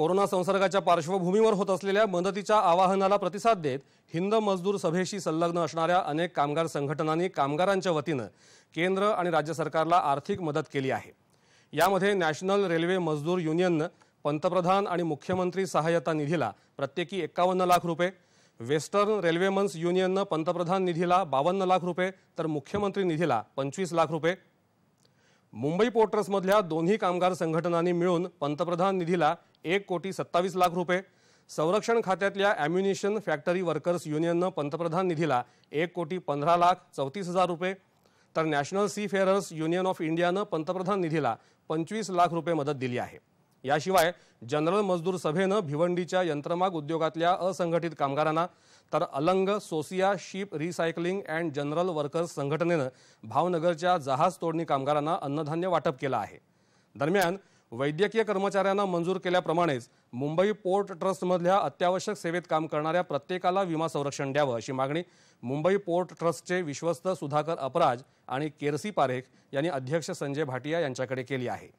corona संसर्गाच्या पार्श्वभूमीवर होत असलेल्या मदतीच्या आवाहनाला प्रतिसाद देत हिंद मजदूर सभेशी संलग्न असणाऱ्या अनेक कामगार संघटनांनी कामगारांच्या वतीनं केंद्र आणि राज्य सरकारला आर्थिक मदत केली आहे यामध्ये नॅशनल रेल्वे मजदूर युनियननं पंतप्रधान आणि मुख्यमंत्री सहाय्यता निधीला प्रत्येकी एक्कावन्न लाख रुपये वेस्टर्न रेल्वेमन्स युनियननं पंतप्रधान निधीला बावन्न लाख रुपये तर मुख्यमंत्री निधीला पंचवीस लाख रुपये मुंबई पोर्टर्समधल्या दोन्ही कामगार संघटनांनी मिळून पंतप्रधान निधीला एक कोटी सत्तावीस लाख रुपये संरक्षण खात्यातल्या ॲम्युनिशन फॅक्टरी वर्कर्स युनियननं पंतप्रधान निधीला एक कोटी पंधरा लाख चौतीस हजार रुपये तर national seafarers union of इंडियानं पंतप्रधान निधीला पंचवीस लाख रुपये मदत दिली आहे याशिवाय जनरल मजदूर सभेनं भिवंडीच्या यंत्रमाग उद्योगातल्या असंघटित कामगारांना तर Alang Sosiya ship recycling and general workers संघटनेनं भावनगरच्या जहाज तोडणी कामगारांना अन्नधान्य वाटप केलं आहे दरम्यान वैद्यकीय कर्मचाऱ्यांना मंजूर केल्याप्रमाणेच मुंबई पोर्ट ट्रस्टमधल्या अत्यावश्यक सेवेत काम करणाऱ्या प्रत्येकाला विमा संरक्षण द्यावं अशी मागणी मुंबई पोर्ट ट्रस्टचे विश्वस्त सुधाकर अपराज आणि केरसी पारेख यांनी अध्यक्ष संजय भाटिया यांच्याकडे केली आहे